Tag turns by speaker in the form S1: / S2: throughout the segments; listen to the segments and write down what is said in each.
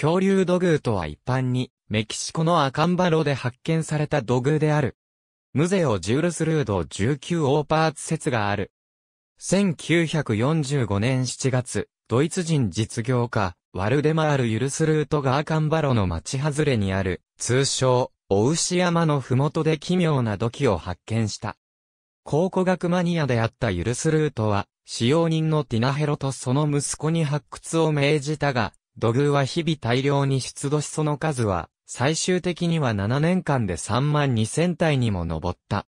S1: 恐竜土偶とは一般に、メキシコのアカンバロで発見された土偶である。ムゼオ・ジュールス・ルード19オーパーツ説がある。1945年7月、ドイツ人実業家、ワルデマール・ユルスルートがアカンバロの町外れにある、通称、お牛山のふもとで奇妙な土器を発見した。考古学マニアであったユルスルートは、使用人のティナヘロとその息子に発掘を命じたが、土偶は日々大量に出土しその数は、最終的には7年間で3万2000体にも上った。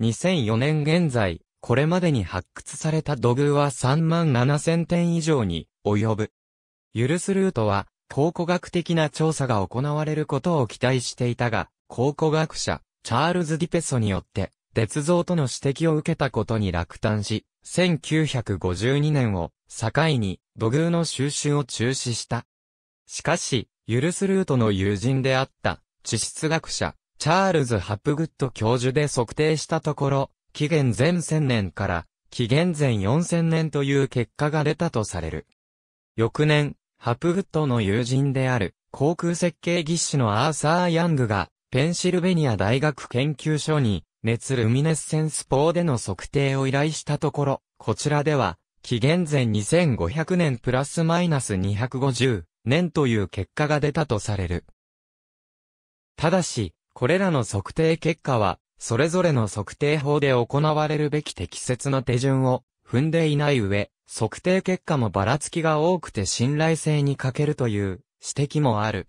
S1: 2004年現在、これまでに発掘された土偶は3万7000点以上に及ぶ。許すルートは、考古学的な調査が行われることを期待していたが、考古学者、チャールズ・ディペソによって、鉄造との指摘を受けたことに落胆し、1952年を境に土偶の収集を中止した。しかし、ユルスルートの友人であった地質学者、チャールズ・ハップグッド教授で測定したところ、紀元前1000年から紀元前4000年という結果が出たとされる。翌年、ハップグッドの友人である航空設計技師のアーサー・ヤングがペンシルベニア大学研究所に熱ルミネッセンス法での測定を依頼したところ、こちらでは、紀元前2500年プラスマイナス250年という結果が出たとされる。ただし、これらの測定結果は、それぞれの測定法で行われるべき適切な手順を踏んでいない上、測定結果もばらつきが多くて信頼性に欠けるという指摘もある。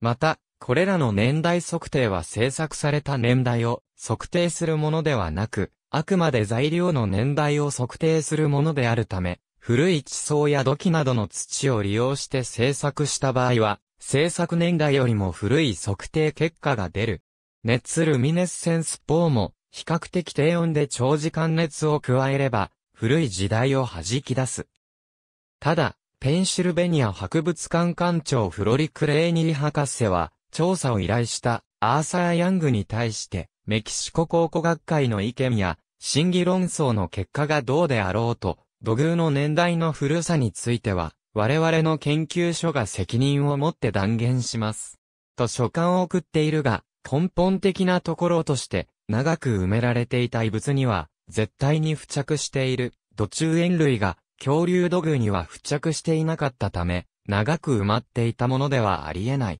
S1: また、これらの年代測定は制作された年代を測定するものではなく、あくまで材料の年代を測定するものであるため、古い地層や土器などの土を利用して製作した場合は、製作年代よりも古い測定結果が出る。熱ルミネッセンスポーも、比較的低温で長時間熱を加えれば、古い時代を弾き出す。ただ、ペンシルベニア博物館館長フロリ・クレーニー博士は、調査を依頼したアーサー・ヤングに対して、メキシコ考古学会の意見や、審議論争の結果がどうであろうと、土偶の年代の古さについては、我々の研究所が責任を持って断言します。と書簡を送っているが、根本的なところとして、長く埋められていた遺物には、絶対に付着している、土中塩類が、恐竜土偶には付着していなかったため、長く埋まっていたものではありえない。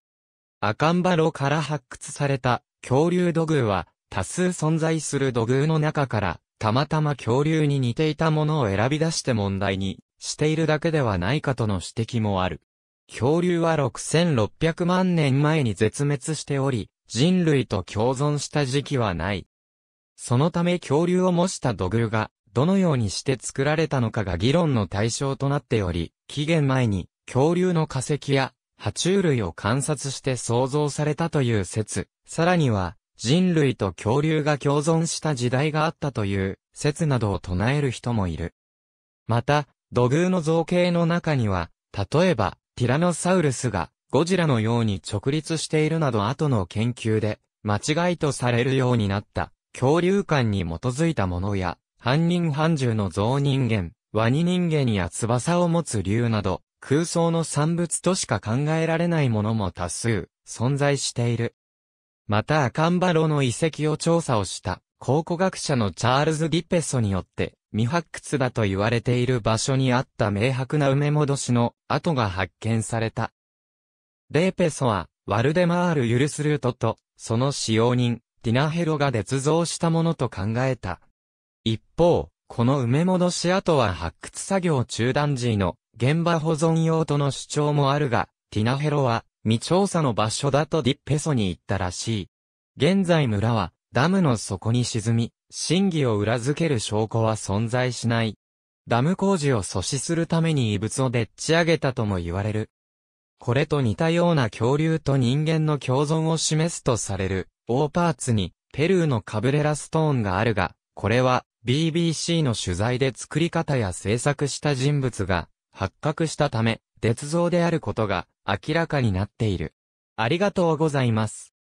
S1: 赤んバロから発掘された恐竜土偶は、多数存在する土偶の中から、たまたま恐竜に似ていたものを選び出して問題にしているだけではないかとの指摘もある。恐竜は6600万年前に絶滅しており、人類と共存した時期はない。そのため恐竜を模した土偶が、どのようにして作られたのかが議論の対象となっており、期限前に恐竜の化石や爬虫類を観察して創造されたという説、さらには人類と恐竜が共存した時代があったという説などを唱える人もいる。また、土偶の造形の中には、例えば、ティラノサウルスがゴジラのように直立しているなど後の研究で、間違いとされるようになった恐竜感に基づいたものや、半人半獣の像人間、ワニ人間や翼を持つ竜など、空想の産物としか考えられないものも多数存在している。またアカンバロの遺跡を調査をした、考古学者のチャールズ・ディペソによって、未発掘だと言われている場所にあった明白な埋め戻しの跡が発見された。デーペソは、ワルデマール・ユルスルートと、その使用人、ティナヘロが捏造したものと考えた。一方、この埋め戻し跡は発掘作業中断時の現場保存用との主張もあるが、ティナヘロは未調査の場所だとディッペソに行ったらしい。現在村は、ダムの底に沈み、真偽を裏付ける証拠は存在しない。ダム工事を阻止するために異物をでっち上げたとも言われる。これと似たような恐竜と人間の共存を示すとされる、オーパーツに、ペルーのカブレラストーンがあるが、これは、BBC の取材で作り方や制作した人物が、発覚したため、鉄造であることが、明らかになっている。ありがとうございます。